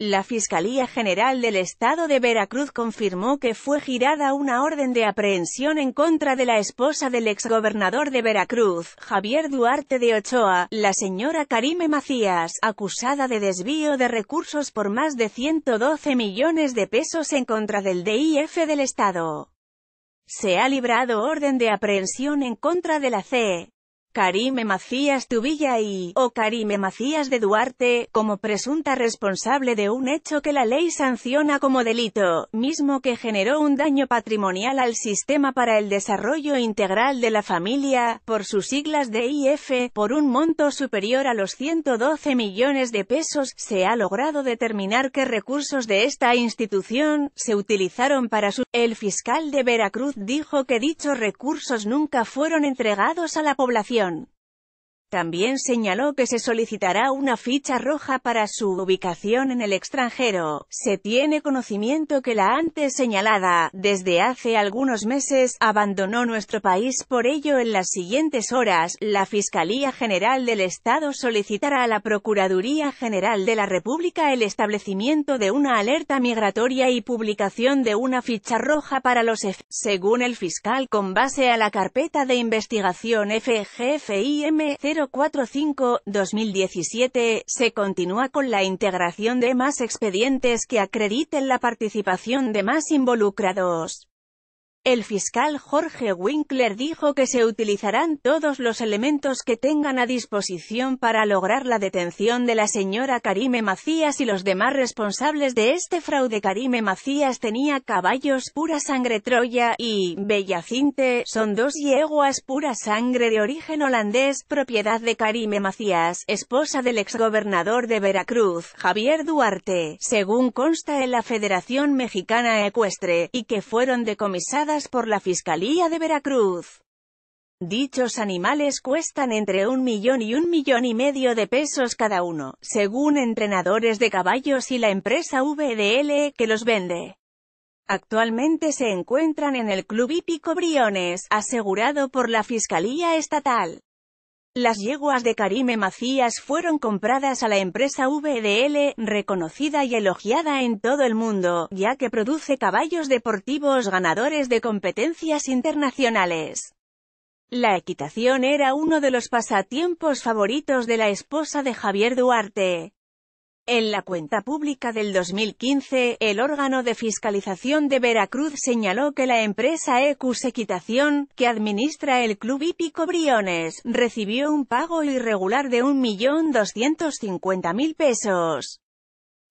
La Fiscalía General del Estado de Veracruz confirmó que fue girada una orden de aprehensión en contra de la esposa del exgobernador de Veracruz, Javier Duarte de Ochoa, la señora Karime Macías, acusada de desvío de recursos por más de 112 millones de pesos en contra del DIF del Estado. Se ha librado orden de aprehensión en contra de la C. Karime Macías Tubilla y, o Karime Macías de Duarte, como presunta responsable de un hecho que la ley sanciona como delito, mismo que generó un daño patrimonial al Sistema para el Desarrollo Integral de la Familia, por sus siglas de IF, por un monto superior a los 112 millones de pesos, se ha logrado determinar qué recursos de esta institución, se utilizaron para su... El fiscal de Veracruz dijo que dichos recursos nunca fueron entregados a la población. done. También señaló que se solicitará una ficha roja para su ubicación en el extranjero. Se tiene conocimiento que la antes señalada, desde hace algunos meses, abandonó nuestro país. Por ello, en las siguientes horas, la Fiscalía General del Estado solicitará a la Procuraduría General de la República el establecimiento de una alerta migratoria y publicación de una ficha roja para los Según el fiscal, con base a la carpeta de investigación FGFIM 0 045-2017, se continúa con la integración de más expedientes que acrediten la participación de más involucrados. El fiscal Jorge Winkler dijo que se utilizarán todos los elementos que tengan a disposición para lograr la detención de la señora Karime Macías y los demás responsables de este fraude. Karime Macías tenía caballos pura sangre Troya y Bellacinte, son dos yeguas pura sangre de origen holandés, propiedad de Karime Macías, esposa del exgobernador de Veracruz, Javier Duarte, según consta en la Federación Mexicana Ecuestre, y que fueron decomisadas por la Fiscalía de Veracruz. Dichos animales cuestan entre un millón y un millón y medio de pesos cada uno, según entrenadores de caballos y la empresa VDL que los vende. Actualmente se encuentran en el Club Hípico Briones, asegurado por la Fiscalía Estatal. Las yeguas de Karime Macías fueron compradas a la empresa VDL, reconocida y elogiada en todo el mundo, ya que produce caballos deportivos ganadores de competencias internacionales. La equitación era uno de los pasatiempos favoritos de la esposa de Javier Duarte. En la cuenta pública del 2015, el órgano de fiscalización de Veracruz señaló que la empresa Ecus Equitación, que administra el club hípico Briones, recibió un pago irregular de 1.250.000 pesos.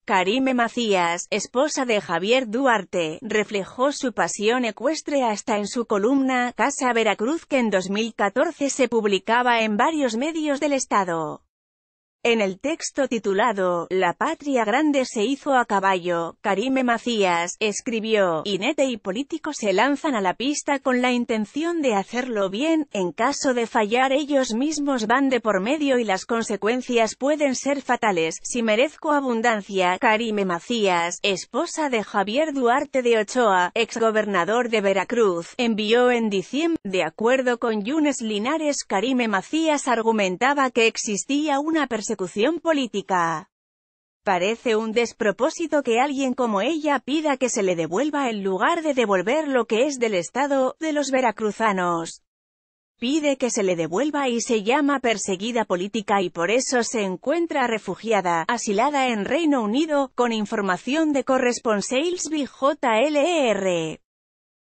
Karime Macías, esposa de Javier Duarte, reflejó su pasión ecuestre hasta en su columna Casa Veracruz que en 2014 se publicaba en varios medios del estado. En el texto titulado La patria grande se hizo a caballo, Karime Macías, escribió, Inete y políticos se lanzan a la pista con la intención de hacerlo bien, en caso de fallar ellos mismos van de por medio y las consecuencias pueden ser fatales, si merezco abundancia, Karime Macías, esposa de Javier Duarte de Ochoa, exgobernador de Veracruz, envió en diciembre, de acuerdo con Yunes Linares, Karime Macías argumentaba que existía una persona persecución política. Parece un despropósito que alguien como ella pida que se le devuelva en lugar de devolver lo que es del Estado, de los veracruzanos. Pide que se le devuelva y se llama perseguida política y por eso se encuentra refugiada, asilada en Reino Unido, con información de corresponsales BJLER.